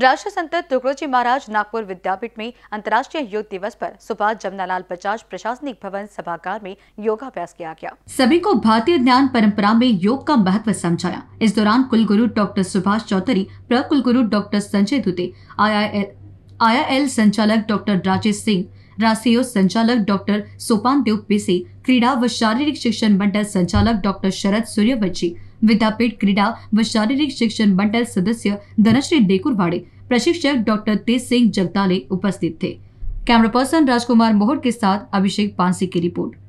राष्ट्र संत तुकड़ोजी महाराज नागपुर विद्यापीठ में अंतर्राष्ट्रीय योग दिवस पर सुबह जमनालाल बजाज प्रशासनिक भवन सभागार में योगाभ्यास किया गया सभी को भारतीय ज्ञान परंपरा में योग का महत्व समझाया इस दौरान कुलगुरु डॉक्टर सुभाष चौधरी प्र कुलगुरु doctor Sanjay Dute I I L संचालक डॉक्टर राजेश सिंह राष्ट्रीय संचालक डॉक्टर सोपान देव पीसी क्रीड़ा व शारीरिक शिक्षण मंडल संचालक डॉक्टर शरद सूर्यवंशी विद्यापीठ क्रीडा व शारीरिक शिक्षण मंडल सदस्य धनश्री देकुरवाड़े प्रशिक्षक डॉक्टर तेज सिंह जगताले उपस्थित थे कैमरा पर्सन राजकुमार मोहर के साथ अभिषेक पांसी की रिपोर्ट